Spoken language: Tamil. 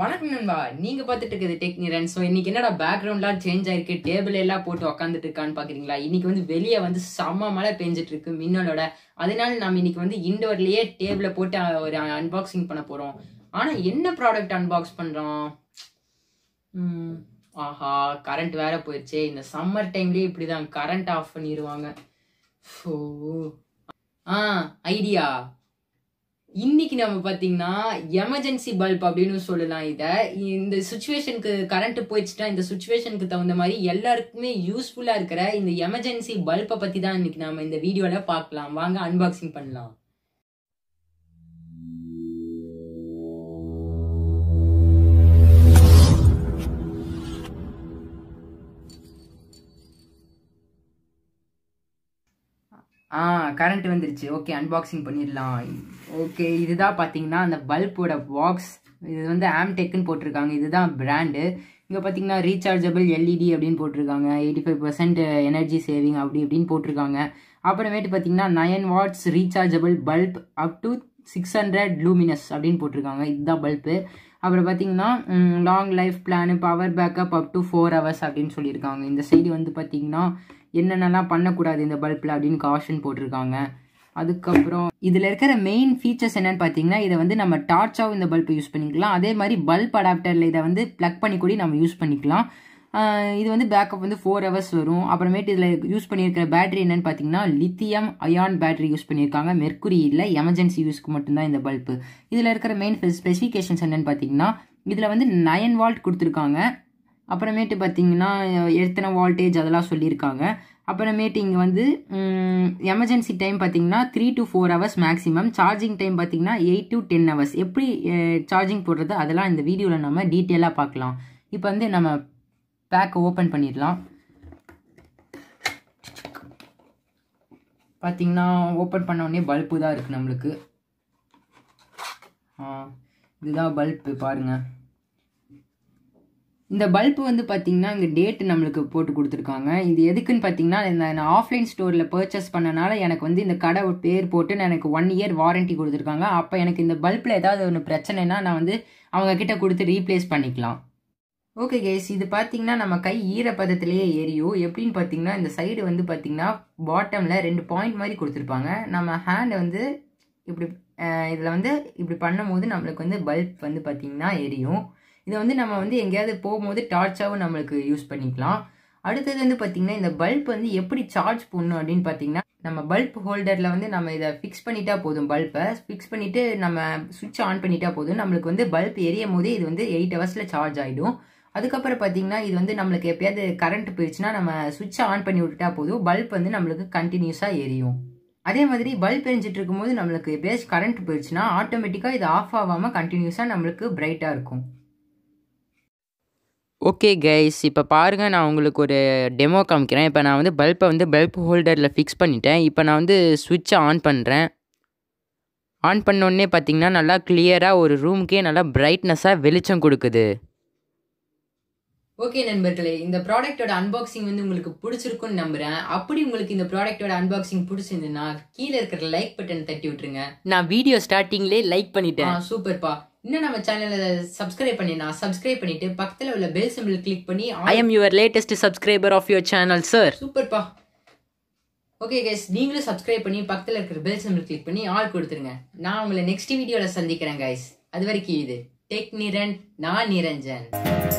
வணக்கம் நண்பா நீங்க பார்த்துட்டு இருக்குது ரன் ஸோ இன்னைக்கு என்னடா பேக்ரவுண்ட்லாம் சேஞ்ச் ஆயிருக்கு டேபிள் எல்லாம் போட்டு உக்காந்துட்டு இருக்கான்னு பாக்குறீங்களா இன்னைக்கு வந்து வெளியே வந்து செம்ம மழை பெஞ்சிட்டு இருக்கு மின்னலோட அதனால நம்ம இன்னைக்கு வந்து இண்டோர்லயே டேபிளை போட்டு ஒரு அன்பாக்சிங் பண்ண போறோம் ஆனா என்ன ப்ராடக்ட் அன்பாக்ஸ் பண்றோம் ஆஹா கரண்ட் வேற போயிடுச்சு இந்த சம்மர் டைம்லயே இப்படிதான் கரண்ட் ஆஃப் பண்ணிடுவாங்க ஓ ஆ ஐடியா இன்னைக்கு நம்ம பார்த்தீங்கன்னா எமர்ஜென்சி பல்ப் அப்படின்னு சொல்லலாம் இதை இந்த சுச்சுவேஷனுக்கு கரண்ட் போயிடுச்சுன்னா இந்த சுச்சுவேஷனுக்கு தகுந்த மாதிரி எல்லாருக்குமே யூஸ்ஃபுல்லாக இருக்கிற இந்த எமர்ஜென்சி பல்பை பற்றி தான் இன்னைக்கு நம்ம இந்த வீடியோவில் பார்க்கலாம் வாங்க அன்பாக்சிங் பண்ணலாம் ஆ கரண்ட் வந்துருச்சு ஓகே அன்பாக்சிங் பண்ணிடலாம் ஓகே இதுதான் பார்த்தீங்கன்னா அந்த பல்போட பாக்ஸ் இது வந்து டெக்குன்னு போட்டிருக்காங்க இதுதான் பிராண்டு இங்கே பார்த்தீங்கன்னா ரீசார்ஜபிள் எல்இடி e அப்படின்னு போட்டிருக்காங்க eighty five percent energy saving அப்படி இப்படின்னு போட்டிருக்காங்க அப்புறமேட்டு பார்த்தீங்கன்னா nine watts rechargeable bulb up to six hundred luminous அப்படின்னு போட்டிருக்காங்க இதுதான் பல்பு அப்புறம் பார்த்தீங்கன்னா long life plan power backup up to four hours அப்படின்னு சொல்லியிருக்காங்க இந்த சைடு வந்து பார்த்தீங்கன்னா என்னென்னலாம் பண்ணக்கூடாது இந்த பல்பில் அப்படின்னு காஷன் போட்டிருக்காங்க அதுக்கப்புறம் இதில் இருக்கிற மெயின் ஃபீச்சர்ஸ் என்னென்னு பார்த்தீங்கன்னா இதை வந்து நம்ம டார்ச்சாகவும் இந்த பல்பை யூஸ் பண்ணிக்கலாம் அதே மாதிரி பல்ப் அடாப்டரில் இதை வந்து ப்ளக் பண்ணி கூட நம்ம யூஸ் பண்ணிக்கலாம் இது வந்து பேக்கப் வந்து ஃபோர் ஹவர்ஸ் வரும் அப்புறமேட்டு இதில் யூஸ் பண்ணியிருக்கிற பேட்டரி என்னென்னு பார்த்தீங்கன்னா லித்தியம் அயான் பேட்டரி யூஸ் பண்ணியிருக்காங்க மெர்க்குரி இல்லை எமர்ஜென்சி யூஸ்க்கு மட்டும்தான் இந்த பல்பு இதில் இருக்கிற மெயின் ஸ்பெசிஃபிகேஷன்ஸ் என்னென்னு பார்த்தீங்கன்னா இதில் வந்து நயன் வால்ட் கொடுத்துருக்காங்க அப்புறமேட்டு பார்த்தீங்கன்னா எத்தனை வால்டேஜ் அதெல்லாம் சொல்லியிருக்காங்க அப்புறமேட்டு இங்கே வந்து எமர்ஜென்சி டைம் பார்த்தீங்கன்னா three to four hours maximum charging time பார்த்தீங்கன்னா எயிட் டு டென் ஹவர்ஸ் எப்படி சார்ஜிங் போடுறது அதெல்லாம் இந்த வீடியோவில் நம்ம டீட்டெயிலாக பார்க்கலாம் இப்போ வந்து நம்ம பேக்கை ஓப்பன் பண்ணிடலாம் பார்த்திங்கன்னா ஓப்பன் உடனே பல்ப்பு தான் இருக்குது நம்மளுக்கு இதுதான் பல்ப்பு பாருங்கள் இந்த பல்ப் வந்து பார்த்தீங்கன்னா இங்கே டேட்டு நம்மளுக்கு போட்டு கொடுத்துருக்காங்க இது எதுக்குன்னு பார்த்தீங்கன்னா இந்த நான் ஆஃப்லைன் ஸ்டோரில் பர்ச்சேஸ் பண்ணனால எனக்கு வந்து இந்த கடை பேர் போட்டு நான் எனக்கு ஒன் இயர் வாரண்ட்டி கொடுத்துருக்காங்க அப்போ எனக்கு இந்த பல்பில் ஏதாவது ஒன்று பிரச்சனைனா நான் வந்து அவங்கக்கிட்ட கொடுத்து ரீப்ளேஸ் பண்ணிக்கலாம் ஓகே கேஸ் இது பார்த்தீங்கன்னா நம்ம கை ஈரப்பதத்திலேயே எரியும் எப்படின்னு பார்த்தீங்கன்னா இந்த சைடு வந்து பார்த்தீங்கன்னா பாட்டமில் ரெண்டு பாயிண்ட் மாதிரி கொடுத்துருப்பாங்க நம்ம ஹேண்டை வந்து இப்படி இதில் வந்து இப்படி பண்ணும்போது நம்மளுக்கு வந்து பல்ப் வந்து பார்த்தீங்கன்னா எரியும் இதை வந்து நம்ம வந்து எங்கேயாவது போகும்போது டார்ச்சாகவும் நம்மளுக்கு யூஸ் பண்ணிக்கலாம் அடுத்தது வந்து பார்த்தீங்கன்னா இந்த பல்ப் வந்து எப்படி சார்ஜ் பண்ணும் அப்படின்னு பார்த்தீங்கன்னா நம்ம பல்ப் ஹோல்டரில் வந்து நம்ம இதை ஃபிக்ஸ் பண்ணிட்டா போதும் பல்பை ஃபிக்ஸ் பண்ணிவிட்டு நம்ம சுவிட்ச் ஆன் பண்ணிட்டா போதும் நம்மளுக்கு வந்து பல்ப் எரியும் போதே இது வந்து எயிட் ஹவர்ஸில் சார்ஜ் ஆகிடும் அதுக்கப்புறம் பார்த்தீங்கன்னா இது வந்து நம்மளுக்கு எப்பயாவது கரண்ட் போயிடுச்சுன்னா நம்ம சுவிட்ச் ஆன் பண்ணி விட்டுட்டா போதும் பல்ப் வந்து நம்மளுக்கு கண்டினியூஸாக எரியும் அதே மாதிரி பல்ப் எரிஞ்சிட்டு இருக்கும்போது நம்மளுக்கு எப்பயாச்சும் கரண்ட் போயிடுச்சுன்னா ஆட்டோமேட்டிக்காக இது ஆஃப் ஆகாமல் கண்டினியூஸாக நம்மளுக்கு பிரைட்டாக இருக்கும் ஓகே கைஸ் இப்போ பாருங்கள் நான் உங்களுக்கு ஒரு டெமோ காமிக்கிறேன் இப்போ நான் வந்து பல்பை வந்து பல்ப் ஹோல்டரில் ஃபிக்ஸ் பண்ணிட்டேன் இப்போ நான் வந்து சுவிட்சை ஆன் பண்ணுறேன் ஆன் பண்ணோடனே பார்த்திங்கன்னா நல்லா கிளியராக ஒரு ரூமுக்கே நல்லா பிரைட்னஸாக வெளிச்சம் கொடுக்குது ஓகே நண்பர்களே இந்த ப்ராடக்டோட அன்பாக்சிங் வந்து உங்களுக்கு பிடிச்சிருக்குன்னு நம்புறேன் அப்படி உங்களுக்கு இந்த ப்ராடக்டோட அன்பாக்சிங் பிடிச்சிருந்ததுன்னா கீழே இருக்கிற லைக் பட்டன் தட்டி விட்டுருங்க நான் வீடியோ ஸ்டார்டிங்லேயே லைக் பண்ணிட்டேன் சூப்பர்ப்பா இன்னும் நம்ம சேனலை சப்ஸ்கிரைப் பண்ணினா சப்ஸ்கிரைப் பண்ணிட்டு பக்கத்தில் உள்ள பெல் சிம்பிள் கிளிக் பண்ணி I am your latest subscriber of your channel sir சூப்பர்ப்பா ஓகே கைஸ் நீங்களும் சப்ஸ்கிரைப் பண்ணி பக்கத்தில் இருக்கிற பெல் சிம்பிள் கிளிக் பண்ணி ஆள் கொடுத்துருங்க நான் உங்களை நெக்ஸ்ட் வீடியோவில் சந்திக்கிறேன் கைஸ் அது வரைக்கும் இது டெக் நிரன் நான் நிரஞ்சன்